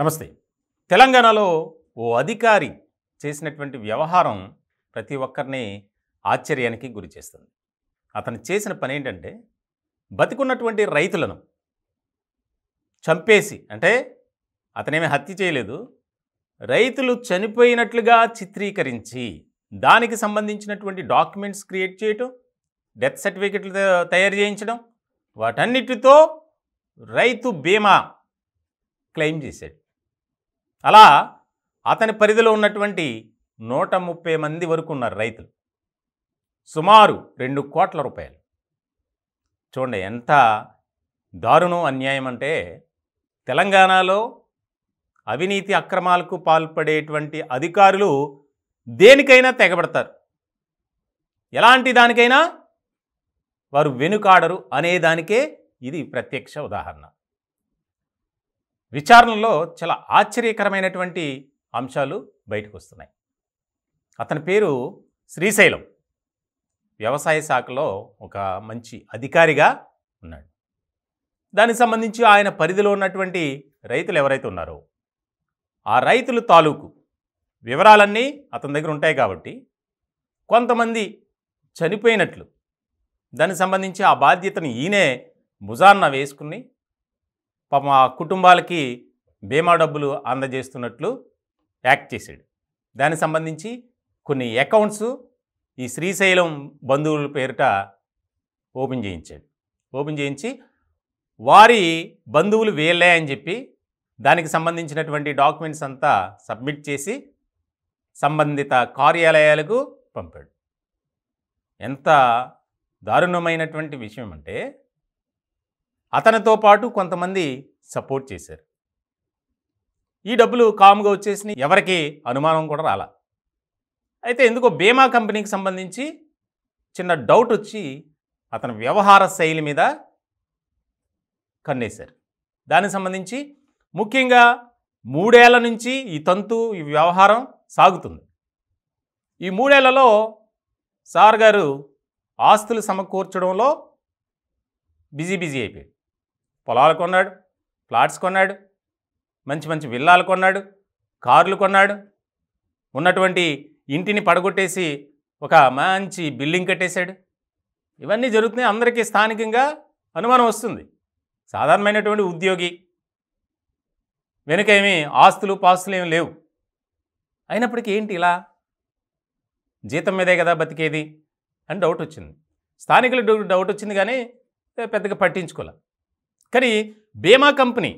నమస్తే తెలంగాణలో ఓ అధికారి చేసినటువంటి వ్యవహారం ప్రతి ఒక్కరిని ఆశ్చర్యానికి గురి చేస్తుంది అతను చేసిన పని ఏంటంటే బతికున్నటువంటి రైతులను చంపేసి అంటే అతనేమి హత్య చేయలేదు రైతులు చనిపోయినట్లుగా చిత్రీకరించి దానికి సంబంధించినటువంటి డాక్యుమెంట్స్ క్రియేట్ చేయటం డెత్ సర్టిఫికెట్లు తయారు చేయించడం వాటన్నిటితో రైతు బీమా క్లెయిమ్ చేశాడు అలా అతని పరిధిలో ఉన్నటువంటి నూట ముప్పై మంది వరకు ఉన్నారు రైతులు సుమారు రెండు కోట్ల రూపాయలు చూడండి ఎంత దారుణం అన్యాయం అంటే తెలంగాణలో అవినీతి అక్రమాలకు పాల్పడేటువంటి అధికారులు దేనికైనా తెగబడతారు ఎలాంటి దానికైనా వారు వెనుకాడరు అనేదానికే ఇది ప్రత్యక్ష ఉదాహరణ విచారణలో చాలా ఆశ్చర్యకరమైనటువంటి అంశాలు బయటకు వస్తున్నాయి అతని పేరు శ్రీశైలం వ్యవసాయ శాఖలో ఒక మంచి అధికారిగా ఉన్నాడు దానికి సంబంధించి ఆయన పరిధిలో ఉన్నటువంటి రైతులు ఎవరైతే ఉన్నారో ఆ రైతులు తాలూకు వివరాలన్నీ అతని దగ్గర ఉంటాయి కాబట్టి కొంతమంది చనిపోయినట్లు దానికి సంబంధించి ఆ బాధ్యతను ఈయనే భుజాన్న వేసుకుని పాపం ఆ కుటుంబాలకి బీమా డబ్బులు అందజేస్తున్నట్లు యాక్ట్ చేశాడు దానికి సంబంధించి కొన్ని అకౌంట్స్ ఈ శ్రీశైలం బంధువుల పేరిట ఓపెన్ చేయించాడు ఓపెన్ చేయించి వారి బంధువులు వీళ్ళే అని చెప్పి దానికి సంబంధించినటువంటి డాక్యుమెంట్స్ అంతా సబ్మిట్ చేసి సంబంధిత కార్యాలయాలకు పంపాడు ఎంత దారుణమైనటువంటి విషయం అంటే అతనితో పాటు కొంతమంది సపోర్ట్ చేశారు ఈ డబ్బులు కామ్గా వచ్చేసి ఎవరికి అనుమానం కూడా రాలా అయితే ఎందుకో బీమా కంపెనీకి సంబంధించి చిన్న డౌట్ వచ్చి అతని వ్యవహార శైలి మీద కన్నేశారు దానికి సంబంధించి ముఖ్యంగా మూడేళ్ల నుంచి ఈ తంతు ఈ వ్యవహారం సాగుతుంది ఈ మూడేళ్లలో సార్ గారు ఆస్తులు సమకూర్చడంలో బిజీ బిజీ అయిపోయాడు పొలాలు కొన్నాడు ప్లాట్స్ కొన్నాడు మంచి మంచి విల్లాలు కొన్నాడు కార్లు కొన్నాడు ఉన్నటువంటి ఇంటిని పడగొట్టేసి ఒక మంచి బిల్డింగ్ కట్టేశాడు ఇవన్నీ జరుగుతున్నాయి అందరికీ స్థానికంగా అనుమానం వస్తుంది సాధారణమైనటువంటి ఉద్యోగి వెనుక ఏమీ ఆస్తులు పాస్తులు ఏమి లేవు అయినప్పటికీ ఏంటి ఇలా జీతం మీదే కదా బతికేది అని డౌట్ వచ్చింది స్థానికులు డౌట్ వచ్చింది కానీ పెద్దగా పట్టించుకోలే కానీ బీమా కంపెనీ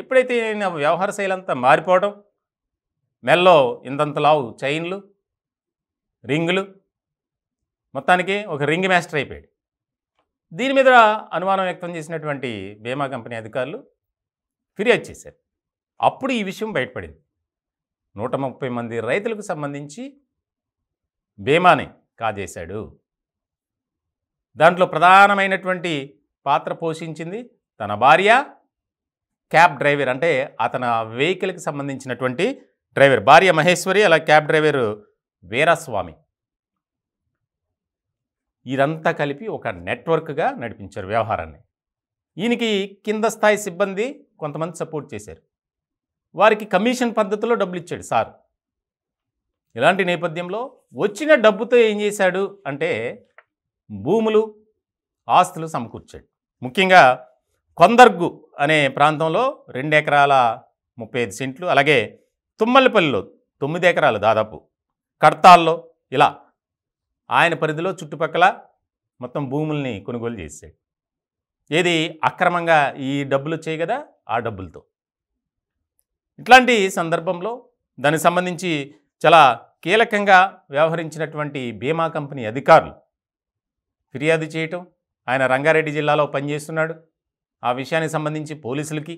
ఎప్పుడైతే నా వ్యవహార శైలి అంతా మారిపోవడం మెల్లో ఇంతంత లావు చైన్లు రింగులు మొత్తానికి ఒక రింగ్ మాస్టర్ అయిపోయాడు దీని మీద అనుమానం వ్యక్తం చేసినటువంటి బీమా కంపెనీ అధికారులు ఫిర్యాదు చేశారు అప్పుడు ఈ విషయం బయటపడింది నూట ముప్పై మంది రైతులకు సంబంధించి బీమాని కాజేశాడు దాంట్లో ప్రధానమైనటువంటి పాత్ర పోషించింది తన భార్య క్యాబ్ డ్రైవర్ అంటే అతన వెహికల్కి సంబంధించినటువంటి డ్రైవర్ భార్య మహేశ్వరి అలా క్యాబ్ డ్రైవర్ వీరస్వామి ఇదంతా కలిపి ఒక నెట్వర్క్గా నడిపించారు వ్యవహారాన్ని ఈయనకి కింద స్థాయి సిబ్బంది కొంతమంది సపోర్ట్ చేశారు వారికి కమిషన్ పద్ధతిలో డబ్బులు ఇచ్చాడు సార్ ఇలాంటి నేపథ్యంలో వచ్చిన డబ్బుతో ఏం చేశాడు అంటే భూములు ఆస్తులు సమకూర్చాడు ముఖ్యంగా కొందర్గు అనే ప్రాంతంలో రెండు ఎకరాల ముప్పై ఐదు సెంట్లు అలాగే తుమ్మలపల్లిలో తొమ్మిది ఎకరాలు దాదాపు కడతాల్లో ఇలా ఆయన పరిధిలో చుట్టుపక్కల మొత్తం భూముల్ని కొనుగోలు చేశాడు ఏది అక్రమంగా ఈ డబ్బులు వచ్చాయి కదా ఆ డబ్బులతో ఇట్లాంటి సందర్భంలో దానికి సంబంధించి చాలా కీలకంగా వ్యవహరించినటువంటి బీమా కంపెనీ అధికారులు ఫిర్యాదు చేయటం ఆయన రంగారెడ్డి జిల్లాలో పనిచేస్తున్నాడు ఆ విషయానికి సంబంధించి పోలీసులకి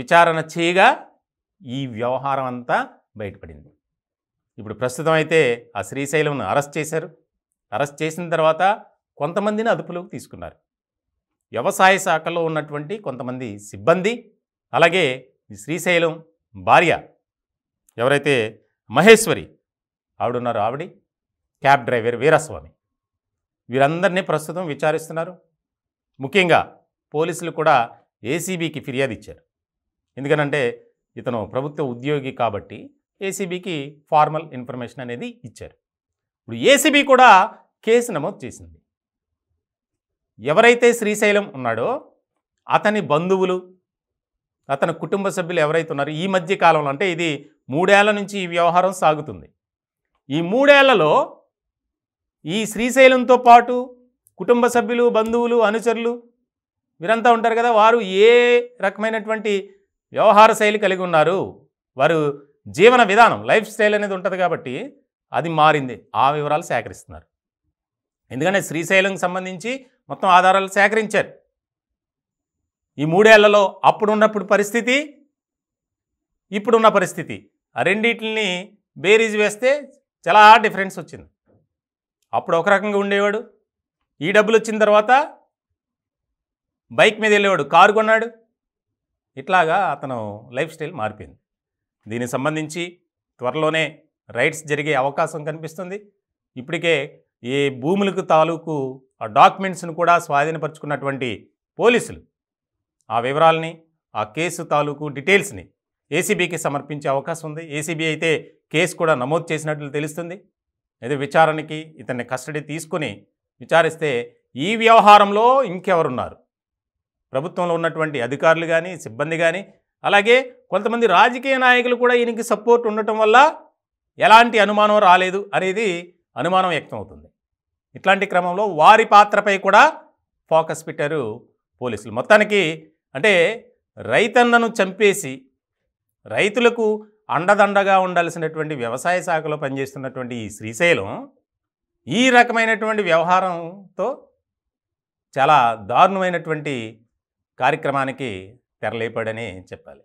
విచారణ చేయగా ఈ వ్యవహారం అంతా బయటపడింది ఇప్పుడు ప్రస్తుతం అయితే ఆ శ్రీశైలంను అరెస్ట్ చేశారు అరెస్ట్ చేసిన తర్వాత కొంతమందిని అదుపులోకి తీసుకున్నారు వ్యవసాయ శాఖలో ఉన్నటువంటి కొంతమంది సిబ్బంది అలాగే శ్రీశైలం భార్య ఎవరైతే మహేశ్వరి ఆవిడున్నారో ఆవిడి క్యాబ్ డ్రైవర్ వీరస్వామి వీరందరినీ ప్రస్తుతం విచారిస్తున్నారు ముఖ్యంగా పోలీసులు కూడా ఏసీబీకి ఫిర్యాదు ఇచ్చారు ఎందుకనంటే ఇతను ప్రభుత్వ ఉద్యోగి కాబట్టి ఏసీబీకి ఫార్మల్ ఇన్ఫర్మేషన్ అనేది ఇచ్చారు ఇప్పుడు ఏసీబీ కూడా కేసు నమోదు చేసింది ఎవరైతే శ్రీశైలం ఉన్నాడో అతని బంధువులు అతని కుటుంబ సభ్యులు ఎవరైతే ఉన్నారో ఈ మధ్య కాలంలో అంటే ఇది మూడేళ్ల నుంచి ఈ వ్యవహారం సాగుతుంది ఈ మూడేళ్లలో ఈ శ్రీశైలంతో పాటు కుటుంబ సభ్యులు బంధువులు అనుచరులు వీరంతా ఉంటారు కదా వారు ఏ రకమైనటువంటి వ్యవహార శైలి కలిగి ఉన్నారు వారు జీవన విధానం లైఫ్ స్టైల్ అనేది ఉంటుంది కాబట్టి అది మారింది ఆ వివరాలు సేకరిస్తున్నారు ఎందుకంటే శ్రీశైలంకి సంబంధించి మొత్తం ఆధారాలు సేకరించారు ఈ మూడేళ్లలో అప్పుడున్నప్పుడు పరిస్థితి ఇప్పుడున్న పరిస్థితి ఆ రెండింటిని బేరీజ్ వేస్తే చాలా డిఫరెన్స్ వచ్చింది అప్పుడు ఒక రకంగా ఉండేవాడు ఈ డబ్బులు వచ్చిన తర్వాత బైక్ మీద వెళ్ళేవాడు కారు కొన్నాడు ఇట్లాగా అతను లైఫ్ స్టైల్ మారిపోయింది దీనికి సంబంధించి త్వరలోనే రైట్స్ జరిగే అవకాశం కనిపిస్తుంది ఇప్పటికే ఈ భూములకు తాలూకు ఆ డాక్యుమెంట్స్ను కూడా స్వాధీనపరుచుకున్నటువంటి పోలీసులు ఆ వివరాలని ఆ కేసు తాలూకు డీటెయిల్స్ని ఏసీబీకి సమర్పించే అవకాశం ఉంది ఏసీబీ అయితే కేసు కూడా నమోదు చేసినట్లు తెలుస్తుంది అయితే విచారణకి ఇతన్ని కస్టడీ తీసుకుని విచారిస్తే ఈ వ్యవహారంలో ఇంకెవరున్నారు ప్రభుత్వంలో ఉన్నటువంటి అధికారులు కానీ సిబ్బంది కానీ అలాగే కొంతమంది రాజకీయ నాయకులు కూడా ఈయనకి సపోర్ట్ ఉండటం వల్ల ఎలాంటి అనుమానం రాలేదు అనేది అనుమానం వ్యక్తమవుతుంది ఇట్లాంటి క్రమంలో వారి పాత్రపై కూడా ఫోకస్ పెట్టారు పోలీసులు మొత్తానికి అంటే రైతన్నను చంపేసి రైతులకు అండదండగా ఉండాల్సినటువంటి వ్యవసాయ శాఖలో పనిచేస్తున్నటువంటి ఈ శ్రీశైలం ఈ రకమైనటువంటి వ్యవహారంతో చాలా దారుణమైనటువంటి కార్యక్రమానికి తెరలేపాడని చెప్పాలి